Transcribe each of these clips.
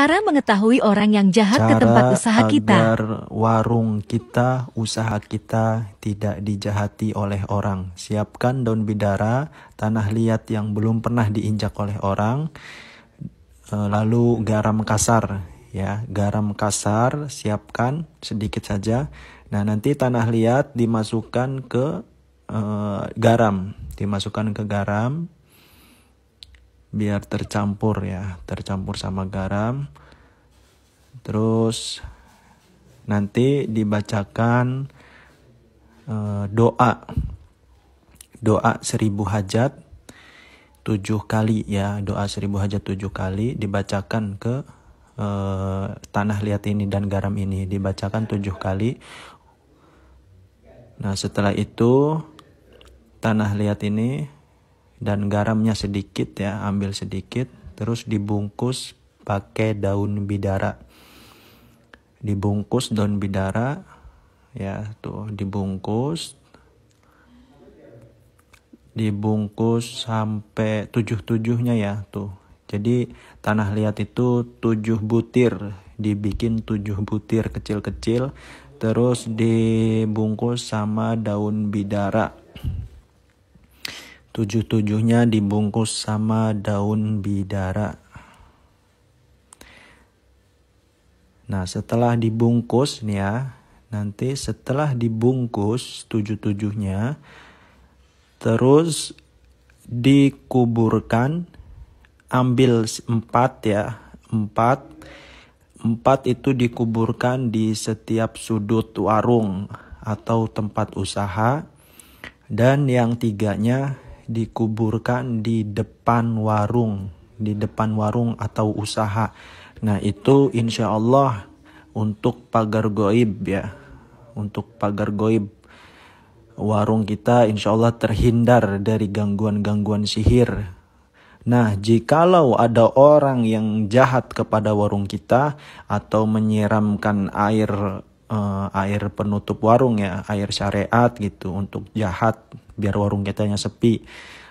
Cara mengetahui orang yang jahat Cara ke tempat usaha agar kita. Agar warung kita, usaha kita tidak dijahati oleh orang. Siapkan daun bidara, tanah liat yang belum pernah diinjak oleh orang. E, lalu garam kasar, ya, garam kasar siapkan sedikit saja. Nah, nanti tanah liat dimasukkan ke uh, garam, dimasukkan ke garam biar tercampur ya tercampur sama garam terus nanti dibacakan uh, doa doa seribu hajat tujuh kali ya doa seribu hajat tujuh kali dibacakan ke uh, tanah liat ini dan garam ini dibacakan tujuh kali nah setelah itu tanah liat ini dan garamnya sedikit ya ambil sedikit terus dibungkus pakai daun bidara dibungkus daun bidara ya tuh dibungkus dibungkus sampai tujuh-tujuhnya ya tuh jadi tanah liat itu tujuh butir dibikin tujuh butir kecil-kecil terus dibungkus sama daun bidara Tujuh-tujuhnya dibungkus sama daun bidara. Nah, setelah dibungkus nih ya, nanti setelah dibungkus tujuh-tujuhnya, terus dikuburkan, ambil empat ya, empat, empat itu dikuburkan di setiap sudut warung atau tempat usaha, dan yang tiganya dikuburkan di depan warung, di depan warung atau usaha. Nah itu insya Allah untuk pagar goib ya, untuk pagar goib. Warung kita insya Allah terhindar dari gangguan-gangguan sihir. Nah, jikalau ada orang yang jahat kepada warung kita atau menyiramkan air uh, air penutup warung ya, air syariat gitu untuk jahat biar warung ketenya sepi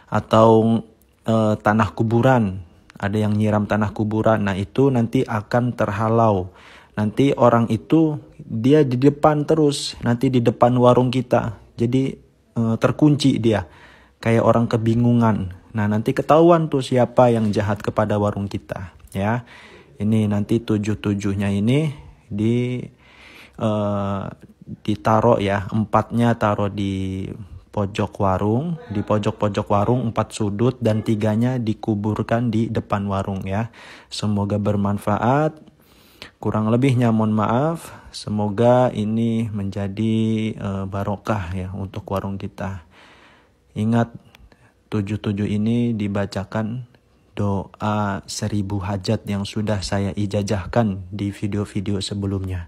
atau e, tanah kuburan ada yang nyiram tanah kuburan nah itu nanti akan terhalau nanti orang itu dia di depan terus nanti di depan warung kita jadi e, terkunci dia kayak orang kebingungan nah nanti ketahuan tuh siapa yang jahat kepada warung kita ya ini nanti tujuh tujuhnya ini di e, ditaruh ya empatnya taruh di pojok warung. Di pojok-pojok warung empat sudut dan tiganya dikuburkan di depan warung ya. Semoga bermanfaat. Kurang lebihnya mohon maaf. Semoga ini menjadi uh, barokah ya untuk warung kita. Ingat tujuh-tujuh ini dibacakan doa seribu hajat yang sudah saya ijajahkan di video-video sebelumnya.